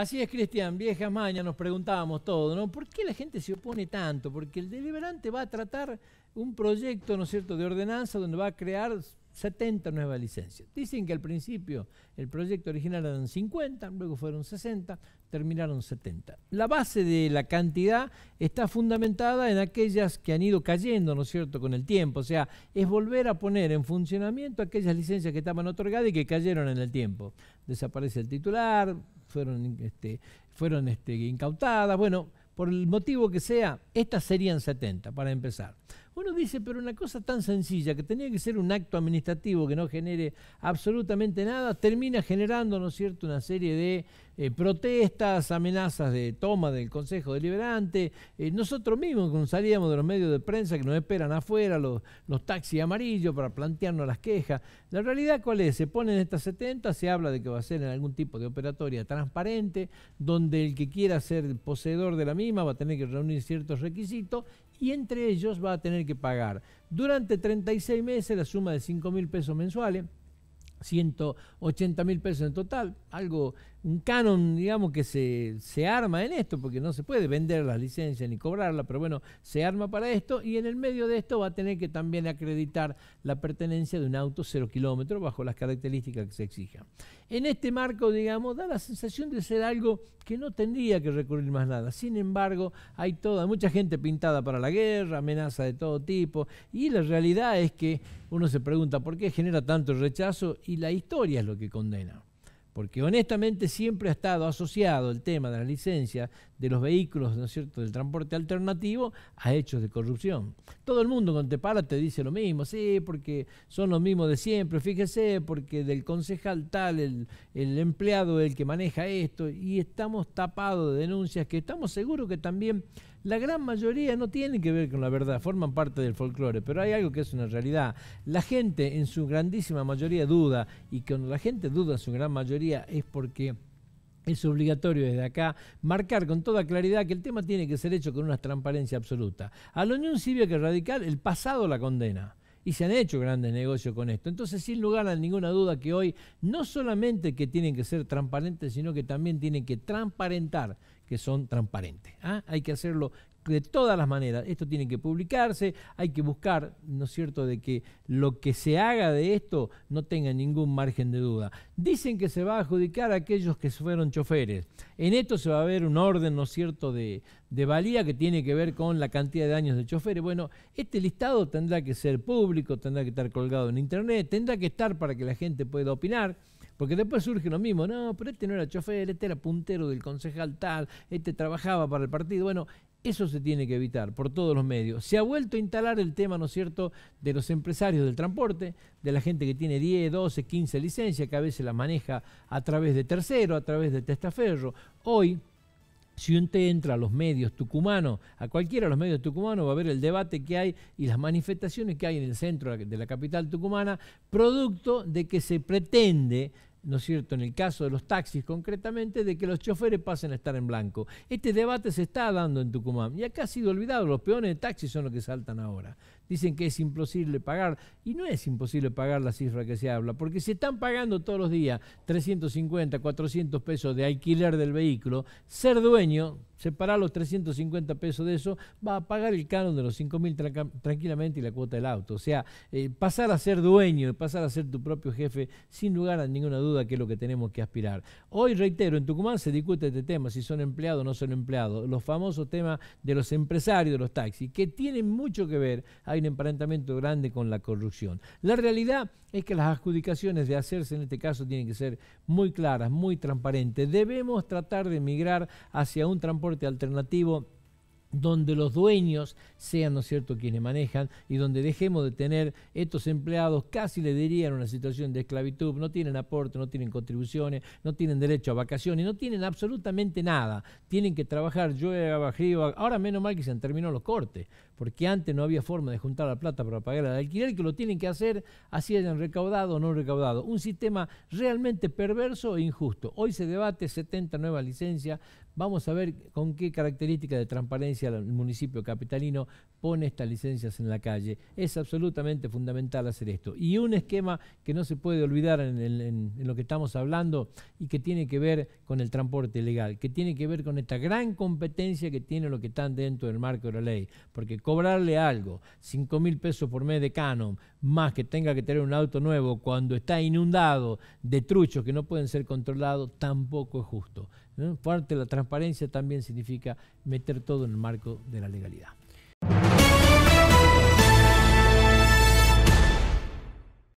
Así es, Cristian, vieja mañas, nos preguntábamos todo, ¿no? ¿Por qué la gente se opone tanto? Porque el deliberante va a tratar un proyecto, ¿no es cierto?, de ordenanza donde va a crear 70 nuevas licencias. Dicen que al principio el proyecto original eran 50, luego fueron 60, terminaron 70. La base de la cantidad está fundamentada en aquellas que han ido cayendo, ¿no es cierto?, con el tiempo. O sea, es volver a poner en funcionamiento aquellas licencias que estaban otorgadas y que cayeron en el tiempo. Desaparece el titular, fueron, este, fueron este, incautadas. Bueno, por el motivo que sea, estas serían 70 para empezar. Uno dice, pero una cosa tan sencilla que tenía que ser un acto administrativo que no genere absolutamente nada, termina generando, ¿no es cierto?, una serie de eh, protestas, amenazas de toma del Consejo Deliberante. Eh, nosotros mismos salíamos de los medios de prensa que nos esperan afuera, los, taxis amarillos para plantearnos las quejas. La realidad cuál es, se en estas 70, se habla de que va a ser en algún tipo de operatoria transparente, donde el que quiera ser poseedor de la misma va a tener que reunir ciertos requisitos y entre ellos va a tener que pagar durante 36 meses la suma de 5 mil pesos mensuales, 180 mil pesos en total, algo un canon, digamos, que se, arma en esto, porque no se puede vender las licencias ni cobrarla, pero bueno, se arma para esto y en el medio de esto va a tener que también acreditar la pertenencia de un auto cero kilómetro bajo las características que se exijan. En este marco, digamos, da la sensación de ser algo que no tendría que recurrir más nada. Sin embargo, hay toda, mucha gente pintada para la guerra, amenaza de todo tipo, y la realidad es que uno se pregunta por qué genera tanto rechazo y la historia es lo que condena porque honestamente siempre ha estado asociado el tema de la licencia de los vehículos, ¿no es cierto?, del transporte alternativo a hechos de corrupción. Todo el mundo cuando te para te dice lo mismo, sí, porque son los mismos de siempre, fíjese, porque del concejal tal, el, el empleado el que maneja esto, y estamos tapados de denuncias que estamos seguros que también la gran mayoría no tienen que ver con la verdad, forman parte del folclore, pero hay algo que es una realidad. La gente en su grandísima mayoría duda, y cuando la gente duda en su gran mayoría es porque es obligatorio desde acá marcar con toda claridad que el tema tiene que ser hecho con una transparencia absoluta. A la Unión que Radical el pasado la condena y se han hecho grandes negocios con esto. Entonces, sin lugar a ninguna duda que hoy no solamente que tienen que ser transparentes, sino que también tienen que transparentar que son transparentes. ¿ah? Hay que hacerlo de todas las maneras. Esto tiene que publicarse, hay que buscar, ¿no es cierto?, de que lo que se haga de esto no tenga ningún margen de duda. Dicen que se va a adjudicar a aquellos que fueron choferes. En esto se va a ver un orden, ¿no es cierto?, de, de valía que tiene que ver con la cantidad de años de choferes. Bueno, este listado tendrá que ser público, tendrá que estar colgado en Internet, tendrá que estar para que la gente pueda opinar. Porque después surge lo mismo, no, pero este no era chofer, este era puntero del concejal tal, este trabajaba para el partido. Bueno, eso se tiene que evitar por todos los medios. Se ha vuelto a instalar el tema, ¿no es cierto?, de los empresarios del transporte, de la gente que tiene 10, 12, 15 licencias, que a veces las maneja a través de tercero, a través de testaferro. Hoy, si usted entra a los medios tucumanos, a cualquiera de los medios tucumanos, va a ver el debate que hay y las manifestaciones que hay en el centro de la capital tucumana, producto de que se pretende ¿no es cierto?, en el caso de los taxis concretamente, de que los choferes pasen a estar en blanco. Este debate se está dando en Tucumán y acá ha sido olvidado, los peones de taxis son los que saltan ahora dicen que es imposible pagar. Y no es imposible pagar la cifra que se habla, porque si están pagando todos los días 350, 400 pesos de alquiler del vehículo. Ser dueño, separar los 350 pesos de eso, va a pagar el canon de los 5.000 tranquilamente y la cuota del auto. O sea, eh, pasar a ser dueño, pasar a ser tu propio jefe, sin lugar a ninguna duda que es lo que tenemos que aspirar. Hoy, reitero, en Tucumán se discute este tema, si son empleados o no son empleados. Los famosos temas de los empresarios de los taxis, que tienen mucho que ver. Hay un emparentamiento grande con la corrupción. La realidad es que las adjudicaciones de hacerse en este caso tienen que ser muy claras, muy transparentes. Debemos tratar de migrar hacia un transporte alternativo donde los dueños sean, ¿no es cierto?, quienes manejan y donde dejemos de tener estos empleados, casi le dirían una situación de esclavitud, no tienen aporte, no tienen contribuciones, no tienen derecho a vacaciones, no tienen absolutamente nada, tienen que trabajar llueva, arriba, ahora menos mal que se han terminado los cortes, porque antes no había forma de juntar la plata para pagar el alquiler, que lo tienen que hacer así hayan recaudado o no recaudado, un sistema realmente perverso e injusto. Hoy se debate 70 nuevas licencias Vamos a ver con qué característica de transparencia el municipio capitalino pone estas licencias en la calle. Es absolutamente fundamental hacer esto. Y un esquema que no se puede olvidar en, lo que estamos hablando y que tiene que ver con el transporte legal, que tiene que ver con esta gran competencia que tienen los que están dentro del marco de la ley. Porque cobrarle algo, 5 mil pesos por mes de canon, más que tenga que tener un auto nuevo cuando está inundado de truchos que no pueden ser controlados, tampoco es justo. la transparencia transparencia también significa meter todo en el marco de la legalidad.